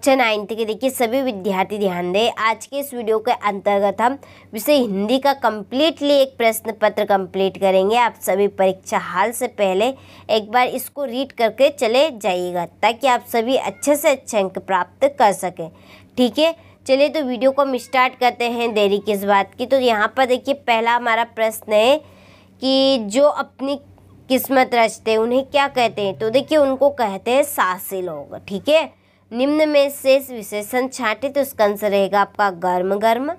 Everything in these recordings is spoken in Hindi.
कक्षा नाइन्थ के देखिए सभी विद्यार्थी ध्यान दें आज के इस वीडियो के अंतर्गत हम विषय हिंदी का कम्प्लीटली एक प्रश्न पत्र कंप्लीट करेंगे आप सभी परीक्षा हाल से पहले एक बार इसको रीड करके चले जाइएगा ताकि आप सभी अच्छे से अच्छे अंक प्राप्त कर सकें ठीक है चलिए तो वीडियो को हम स्टार्ट करते हैं देरी किस बात की तो यहाँ पर देखिए पहला हमारा प्रश्न है कि जो अपनी किस्मत रचते उन्हें क्या कहते हैं तो देखिए उनको कहते हैं सासी लोग ठीक है निम्न में शेष विशेषण छाटे तो उसका आंसर रहेगा आपका गर्म गर्म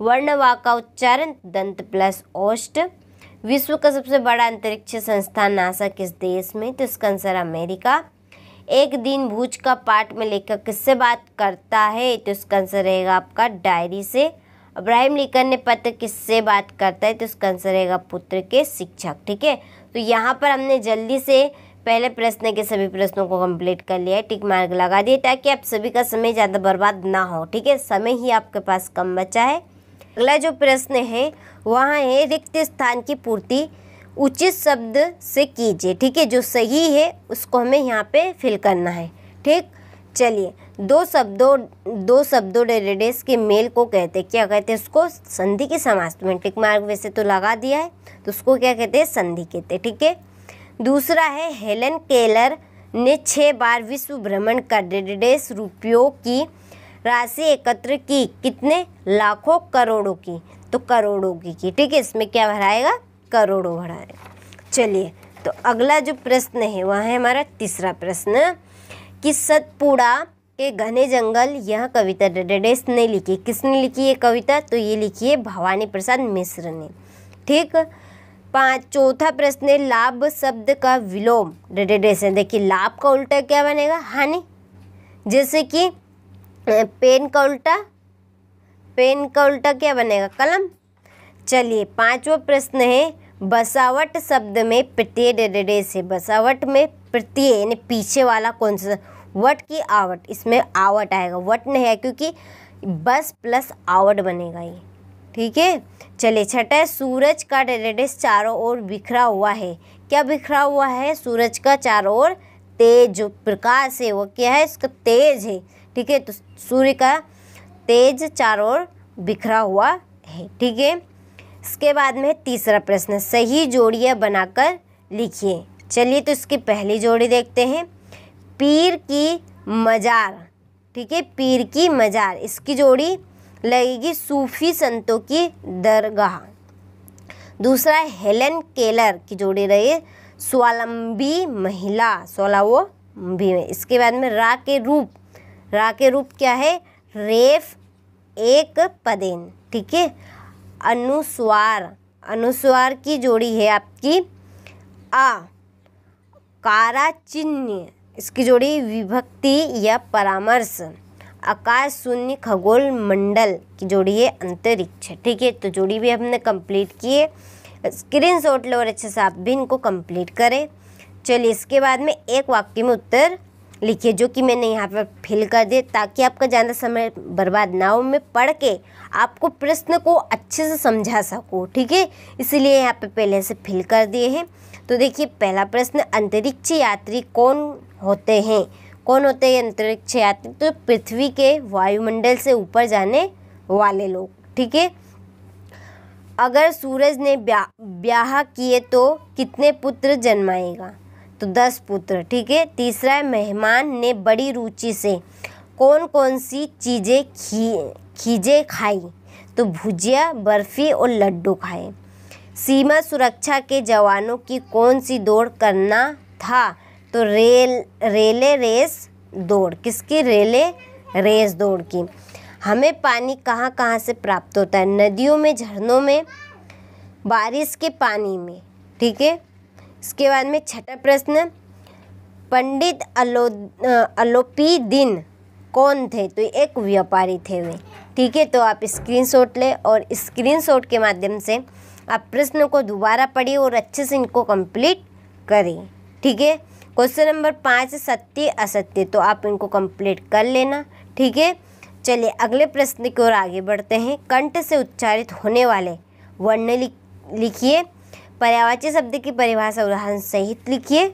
वर्णवा का उच्चारण दंत प्लस ओष्ट विश्व का सबसे बड़ा अंतरिक्ष संस्थान नासा किस देश में तो इसका आंसर अमेरिका एक दिन भूज का पाठ में लेखक किससे बात करता है तो इसका आंसर रहेगा आपका डायरी से अब्राहिम लिकन ने पत्र किससे बात करता है तो इसका आंसर रहेगा पुत्र के शिक्षक ठीक है तो यहाँ पर हमने जल्दी से पहले प्रश्न के सभी प्रश्नों को कंप्लीट कर लिया है टिक मार्क लगा दिए ताकि आप सभी का समय ज़्यादा बर्बाद ना हो ठीक है समय ही आपके पास कम बचा है अगला जो प्रश्न है वहाँ है रिक्त स्थान की पूर्ति उचित शब्द से कीजिए ठीक है जो सही है उसको हमें यहाँ पे फिल करना है ठीक चलिए दो शब्दों दो शब्दों डेरेडेस के मेल को कहते हैं क्या कहते हैं उसको संधि के समास्त में टिक मार्ग वैसे तो लगा दिया है तो उसको क्या कहते हैं संधि कहते ठीक है दूसरा है हेलन केलर ने छः बार विश्व भ्रमण कर डेढ़ रुपयों की राशि एकत्र की कितने लाखों करोड़ों की तो करोड़ों की की ठीक है इसमें क्या भराएगा करोड़ों भराए चलिए तो अगला जो प्रश्न है वह है हमारा तीसरा प्रश्न कि सतपुड़ा के घने जंगल यह कविता डेडेस ने लिखी किसने लिखी ये कविता तो ये लिखी है भवानी प्रसाद मिश्र ने ठीक पाँच चौथा प्रश्न है लाभ शब्द का विलोम डेडेडेशन देखिए लाभ का उल्टा क्या बनेगा हानि जैसे कि पेन का उल्टा पेन का उल्टा क्या बनेगा कलम चलिए पांचवा प्रश्न है बसावट शब्द में प्रत्यय डेडेडे से बसावट में प्रत्यय यानी पीछे वाला कौन सा वट की आवट इसमें आवट आएगा वट नहीं है क्योंकि बस प्लस आवट बनेगा ये ठीक है चले छठा है सूरज का रेडियस चारों ओर बिखरा हुआ है क्या बिखरा हुआ है सूरज का चारों ओर तेज जो प्रकाश है वो क्या है इसका तेज है ठीक है तो सूर्य का तेज चारों ओर बिखरा हुआ है ठीक है इसके बाद में तीसरा प्रश्न सही जोड़ियाँ बनाकर लिखिए चलिए तो इसकी पहली जोड़ी देखते हैं पीर की मजार ठीक है पीर की मजार इसकी जोड़ी लगेगी सूफी संतों की दरगाह दूसरा हेलेन केलर की जोड़ी रही स्वालंबी महिला स्वावलंबी में इसके बाद में रा के रूप रा के रूप क्या है रेफ एक पदेन ठीक है अनुस्वार अनुस्वार की जोड़ी है आपकी आ काराचिन्ह इसकी जोड़ी विभक्ति या परामर्श आकाश शून्य खगोल मंडल की जोड़ी है अंतरिक्ष ठीक है तो जोड़ी भी हमने कंप्लीट की है स्क्रीन शॉट लो और अच्छे से आप भी इनको कंप्लीट करें चलिए इसके बाद में एक वाक्य में उत्तर लिखिए जो कि मैंने यहाँ पर फिल कर दिया ताकि आपका ज़्यादा समय बर्बाद ना हो मैं पढ़ के आपको प्रश्न को अच्छे से समझा सकूँ ठीक है इसीलिए यहाँ पर पहले से फिल कर दिए हैं तो देखिए पहला प्रश्न अंतरिक्ष यात्री कौन होते हैं कौन होते हैं अंतरिक्ष यात्री तो पृथ्वी के वायुमंडल से ऊपर जाने वाले लोग ठीक है अगर सूरज ने ब्या, ब्याह किए तो कितने पुत्र जन्माएगा तो दस पुत्र ठीक है तीसरा है मेहमान ने बड़ी रुचि से कौन कौन सी चीज़ें खी खीजे खाई तो भुजिया बर्फ़ी और लड्डू खाए सीमा सुरक्षा के जवानों की कौन सी दौड़ करना था तो रेल रेले रेस दौड़ किसकी रेले रेस दौड़ की हमें पानी कहाँ कहाँ से प्राप्त होता है नदियों में झरनों में बारिश के पानी में ठीक है इसके बाद में छठा प्रश्न पंडित अलो अलोपी दिन कौन थे तो एक व्यापारी थे वे ठीक है तो आप स्क्रीनशॉट लें और स्क्रीनशॉट के माध्यम से आप प्रश्न को दोबारा पढ़िए और अच्छे से इनको कंप्लीट करें ठीक है क्वेश्चन नंबर पाँच सत्य असत्य तो आप इनको कंप्लीट कर लेना ठीक है चलिए अगले प्रश्न की ओर आगे बढ़ते हैं कंठ से उच्चारित होने वाले वर्ण लिखिए पर्यावाची शब्द की परिभाषा उदाहरण सहित लिखिए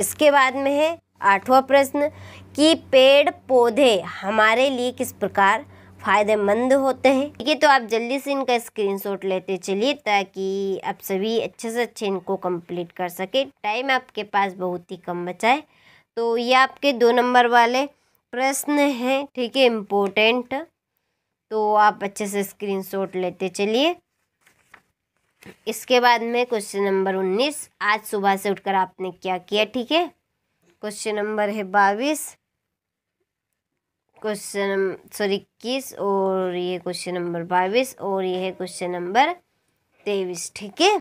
इसके बाद में है आठवां प्रश्न कि पेड़ पौधे हमारे लिए किस प्रकार फ़ायदेमंद होते हैं ठीक है तो आप जल्दी से इनका स्क्रीनशॉट लेते चलिए ताकि आप सभी अच्छे से अच्छे इनको कंप्लीट कर सके टाइम आपके पास बहुत ही कम बचा है तो ये आपके दो नंबर वाले प्रश्न हैं ठीक है इम्पोर्टेंट तो आप अच्छे से स्क्रीन लेते चलिए इसके बाद में क्वेश्चन नंबर उन्नीस आज सुबह से उठकर आपने क्या किया ठीक है क्वेश्चन नंबर है बाईस क्वेश्चन सॉरी इक्कीस और ये क्वेश्चन नंबर बाईस और ये है क्वेश्चन नंबर तेईस ठीक है